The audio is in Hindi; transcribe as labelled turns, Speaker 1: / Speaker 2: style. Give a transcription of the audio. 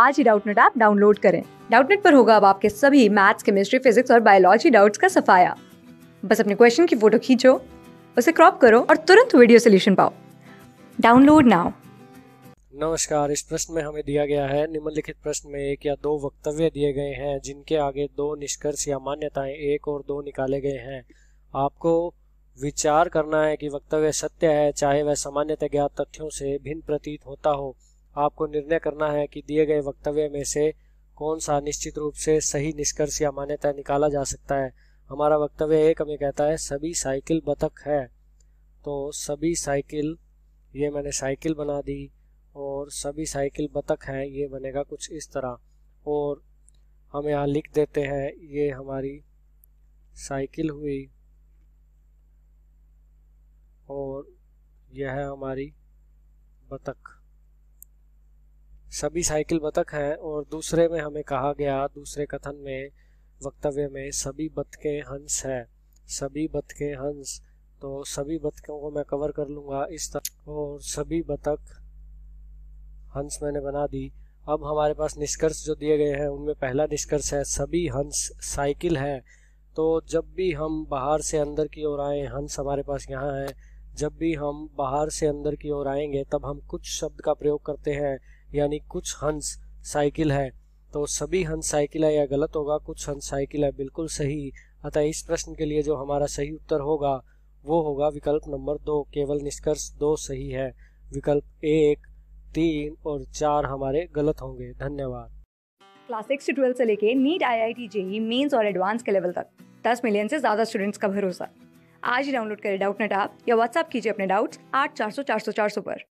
Speaker 1: आज ही डाउटनेट ऐप डाउनलोड करें डाउटनेट पर होगा अब आपके सभी मैथ्स केमिस्ट्री फिजिक्स और बायोलॉजी डाउट्स का सफाया बस अपने क्वेश्चन की फोटो खींचो उसे क्रॉप करो और तुरंत वीडियो सोल्यूशन पाओ डाउनलोड नाउ
Speaker 2: नमस्कार इस प्रश्न में हमें दिया गया है निम्नलिखित प्रश्न में एक या दो वक्तव्य दिए गए हैं जिनके आगे दो निष्कर्ष या मान्यताएं एक और दो निकाले गए हैं आपको विचार करना है कि वक्तव्य सत्य है चाहे वह सामान्यतः ज्ञात तथ्यों से भिन्न प्रतीत होता हो आपको निर्णय करना है कि दिए गए वक्तव्य में से कौन सा निश्चित रूप से सही निष्कर्ष या मान्यता निकाला जा सकता है हमारा वक्तव्य एक हमें कहता है सभी साइकिल बतख है तो सभी साइकिल ये मैंने साइकिल बना दी और सभी साइकिल बतख है ये बनेगा कुछ इस तरह और हम यहाँ लिख देते हैं ये हमारी साइकिल हुई और यह है हमारी बतख सभी साइकिल बतख हैं और दूसरे में हमें कहा गया दूसरे कथन में वक्तव्य में सभी बतके हंस हैं सभी बतके हंस तो सभी बतकों को मैं कवर कर लूँगा इस तरह और सभी बतख हंस मैंने बना दी अब हमारे पास निष्कर्ष जो दिए गए हैं उनमें पहला निष्कर्ष है सभी हंस साइकिल है तो जब भी हम बाहर से अंदर की ओर आए हंस हमारे पास यहाँ है जब भी हम बाहर से अंदर की ओर आएंगे तब हम कुछ शब्द का प्रयोग करते हैं यानी कुछ हंस साइकिल है तो सभी हंस साइकिल है या गलत होगा कुछ हंस साइकिल है बिल्कुल सही अतः इस प्रश्न के लिए जो हमारा सही उत्तर होगा वो होगा विकल्प नंबर दो केवल निष्कर्ष दो सही है विकल्प एक तीन और चार हमारे गलत होंगे धन्यवाद
Speaker 1: क्लास सिक्स से ट्वेल्थ से लेके NEET I I T JEE mains और एडवांस के लेवल तक दस मिलियन से ज़्यादा स्टूडेंट्स का भरोसा आज ही डाउनलोड करें डाउट नेट आप या व्हाट्सअप कीजिए अपने डाउट्स आठ चार सौ चार सौ चार सौ पर